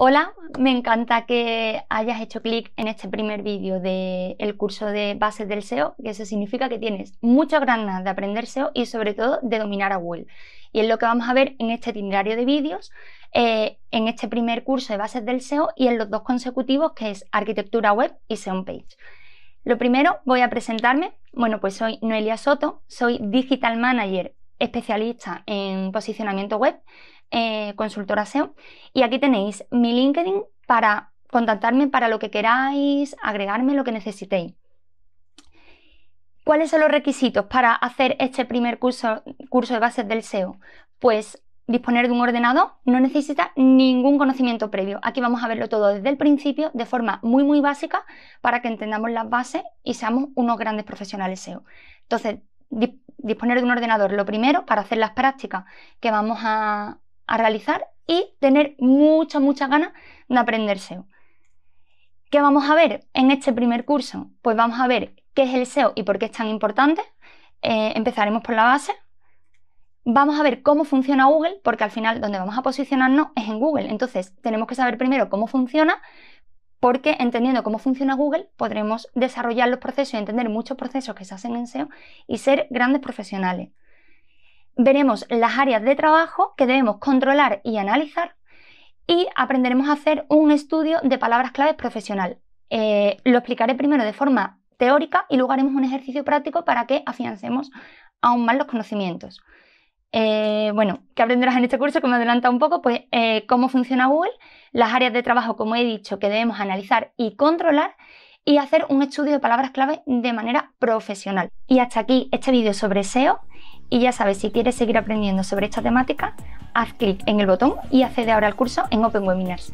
Hola, me encanta que hayas hecho clic en este primer vídeo del curso de bases del SEO, que eso significa que tienes muchas ganas de aprender SEO y sobre todo de dominar a Google. Y es lo que vamos a ver en este itinerario de vídeos, eh, en este primer curso de bases del SEO y en los dos consecutivos que es arquitectura web y SEO page. Lo primero voy a presentarme. Bueno, pues soy Noelia Soto, soy Digital Manager especialista en posicionamiento web eh, consultora SEO. Y aquí tenéis mi LinkedIn para contactarme para lo que queráis, agregarme lo que necesitéis. ¿Cuáles son los requisitos para hacer este primer curso, curso de bases del SEO? Pues disponer de un ordenador no necesita ningún conocimiento previo. Aquí vamos a verlo todo desde el principio de forma muy muy básica para que entendamos las bases y seamos unos grandes profesionales SEO. Entonces, disponer de un ordenador lo primero para hacer las prácticas que vamos a, a realizar y tener mucha, mucha ganas de aprender SEO. ¿Qué vamos a ver en este primer curso? Pues vamos a ver qué es el SEO y por qué es tan importante. Eh, empezaremos por la base. Vamos a ver cómo funciona Google, porque al final donde vamos a posicionarnos es en Google. Entonces tenemos que saber primero cómo funciona, porque entendiendo cómo funciona Google podremos desarrollar los procesos y entender muchos procesos que se hacen en SEO y ser grandes profesionales veremos las áreas de trabajo que debemos controlar y analizar y aprenderemos a hacer un estudio de palabras claves profesional. Eh, lo explicaré primero de forma teórica y luego haremos un ejercicio práctico para que afiancemos aún más los conocimientos. Eh, bueno, ¿qué aprenderás en este curso? Que me adelanta un poco, pues eh, cómo funciona Google, las áreas de trabajo, como he dicho, que debemos analizar y controlar y hacer un estudio de palabras clave de manera profesional. Y hasta aquí este vídeo sobre SEO y ya sabes, si quieres seguir aprendiendo sobre esta temática, haz clic en el botón y accede ahora al curso en Open Webinars.